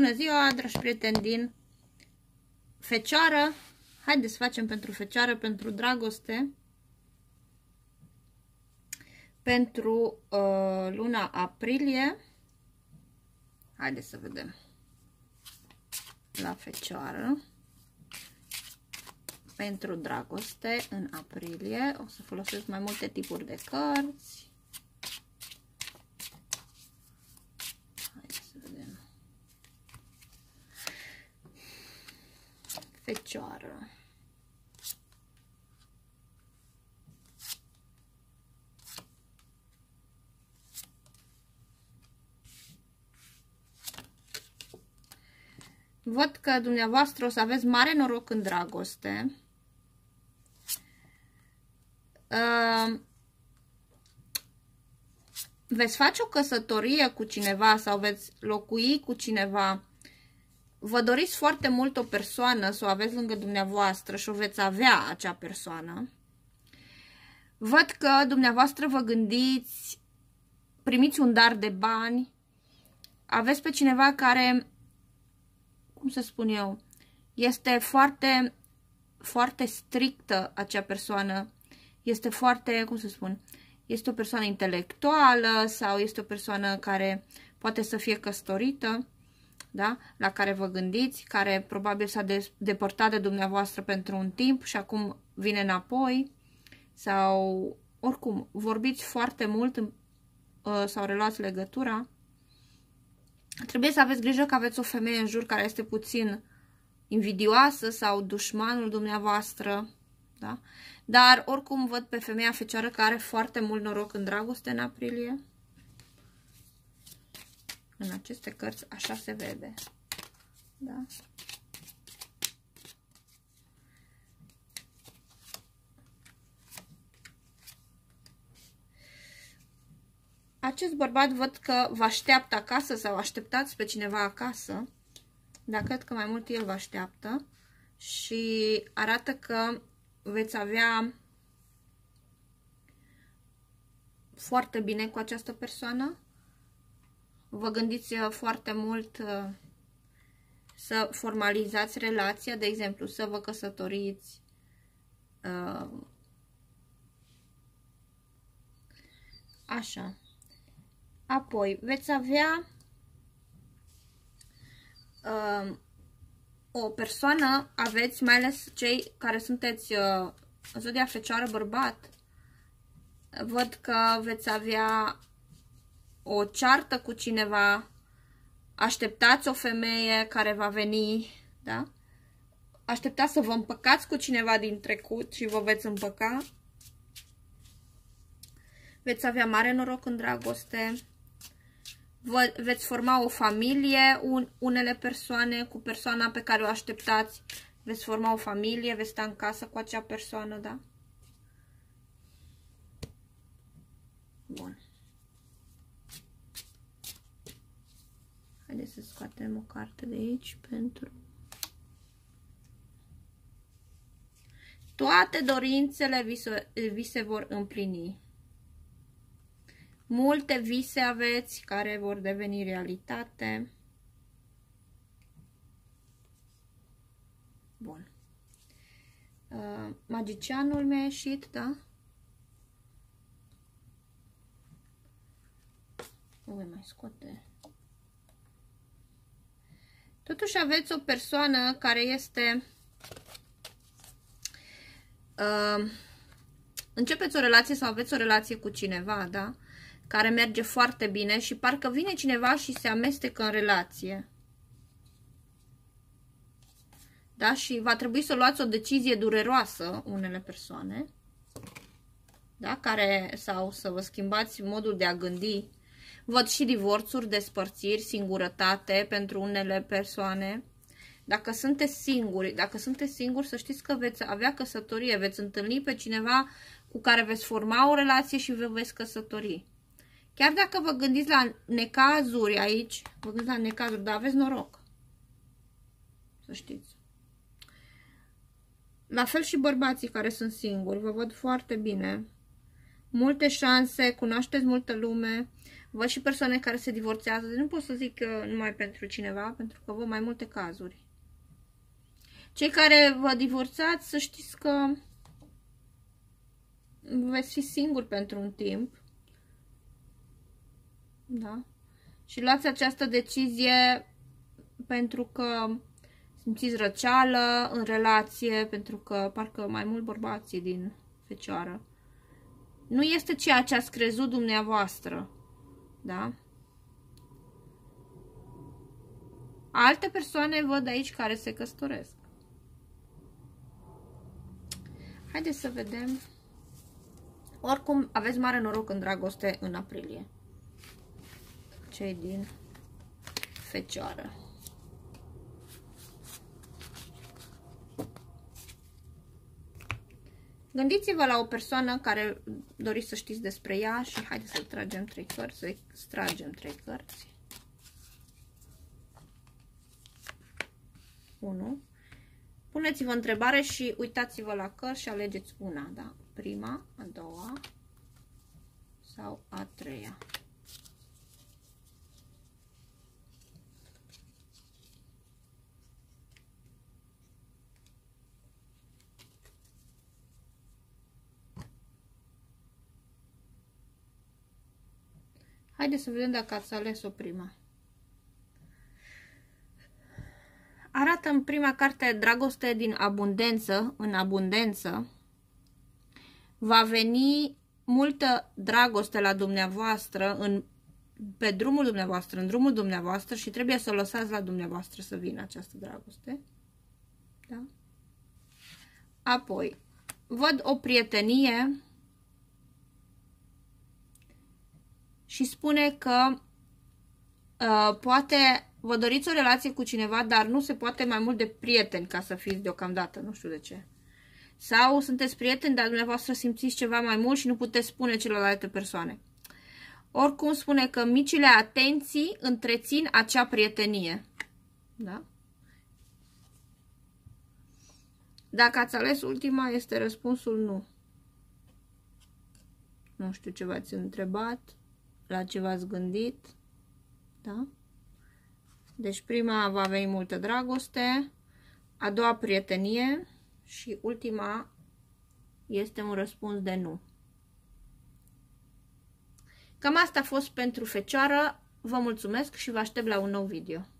Bună ziua, dragi prieteni din Fecioară. Haideți să facem pentru Fecioară, pentru dragoste, pentru uh, luna aprilie. Haideți să vedem la Fecioară. Pentru dragoste, în aprilie, o să folosesc mai multe tipuri de cărți. fecioară. Văd că dumneavoastră o să aveți mare noroc în dragoste. Ehm, veți face o căsătorie cu cineva sau veți locui cu cineva vă doriți foarte mult o persoană să o aveți lângă dumneavoastră și o veți avea acea persoană, văd că dumneavoastră vă gândiți, primiți un dar de bani, aveți pe cineva care, cum să spun eu, este foarte, foarte strictă acea persoană, este foarte, cum să spun, este o persoană intelectuală sau este o persoană care poate să fie căsătorită, da? la care vă gândiți, care probabil s-a depărtat de dumneavoastră pentru un timp și acum vine înapoi sau oricum, vorbiți foarte mult ă, sau reluați legătura. Trebuie să aveți grijă că aveți o femeie în jur care este puțin invidioasă sau dușmanul dumneavoastră, da? Dar oricum văd pe femeia fecioară care are foarte mult noroc în dragoste în aprilie în aceste cărți așa se vede. Da? Acest bărbat văd că vă așteaptă acasă sau așteptați pe cineva acasă, dar cred că mai mult el vă așteaptă și arată că veți avea foarte bine cu această persoană vă gândiți uh, foarte mult uh, să formalizați relația, de exemplu, să vă căsătoriți, uh, Așa. Apoi, veți avea o persoană, aveți mai ales cei care sunteți în zodia fecioară bărbat, văd că veți avea o ceartă cu cineva, așteptați o femeie care va veni, da? Așteptați să vă împăcați cu cineva din trecut și vă veți împăca. Veți avea mare noroc în dragoste. Vă, veți forma o familie, un, unele persoane cu persoana pe care o așteptați. Veți forma o familie, veți sta în casă cu acea persoană, da? să scoatem o carte de aici pentru toate dorințele vi se, vi se vor împlini. Multe vise aveți care vor deveni realitate. Bun. Uh, magicianul mi-a ieșit, da? Nu mai scoate Totuși aveți o persoană care este... Uh, începeți o relație sau aveți o relație cu cineva, da? Care merge foarte bine și parcă vine cineva și se amestecă în relație. Da? Și va trebui să luați o decizie dureroasă unele persoane. Da? Care, sau să vă schimbați modul de a gândi Văd și divorțuri, despărțiri, singurătate pentru unele persoane. Dacă sunteți singuri, dacă sunteți singuri, să știți că veți avea căsătorie, veți întâlni pe cineva cu care veți forma o relație și vă veți căsători. Chiar dacă vă gândiți la necazuri aici, vă gândiți la necazuri, dar aveți noroc. Să știți. La fel și bărbații care sunt singuri, vă văd foarte bine multe șanse, cunoașteți multă lume, văd și persoane care se divorțează, deci nu pot să zic uh, numai pentru cineva, pentru că văd mai multe cazuri. Cei care vă divorțați, să știți că veți fi singuri pentru un timp. Da? Și luați această decizie pentru că simțiți răceală în relație, pentru că parcă mai mult bărbații din fecioară nu este ceea ce ați crezut dumneavoastră. Da? Alte persoane văd aici care se căsătoresc. Haideți să vedem. Oricum, aveți mare noroc în dragoste în aprilie. Cei din fecioară. Gândiți-vă la o persoană care doriți să știți despre ea și haideți să tragem trei cărți, să extragem trei cărți. 1. Puneți-vă întrebare și uitați-vă la cărți și alegeți una, da? Prima, a doua sau a treia. Haideți să vedem dacă ați ales-o prima. Arată în prima carte dragoste din abundență, în abundență. Va veni multă dragoste la dumneavoastră, în, pe drumul dumneavoastră, în drumul dumneavoastră și trebuie să o lăsați la dumneavoastră să vină această dragoste. Da? Apoi, văd o prietenie și spune că uh, poate vă doriți o relație cu cineva, dar nu se poate mai mult de prieteni ca să fiți deocamdată, nu știu de ce. Sau sunteți prieteni, dar dumneavoastră simțiți ceva mai mult și nu puteți spune celorlalte persoane. Oricum spune că micile atenții întrețin acea prietenie. Da? Dacă ați ales ultima, este răspunsul nu. Nu știu ce v-ați întrebat la ce v-ați gândit. Da? Deci prima va avea multă dragoste, a doua prietenie și ultima este un răspuns de nu. Cam asta a fost pentru fecioară. Vă mulțumesc și vă aștept la un nou video.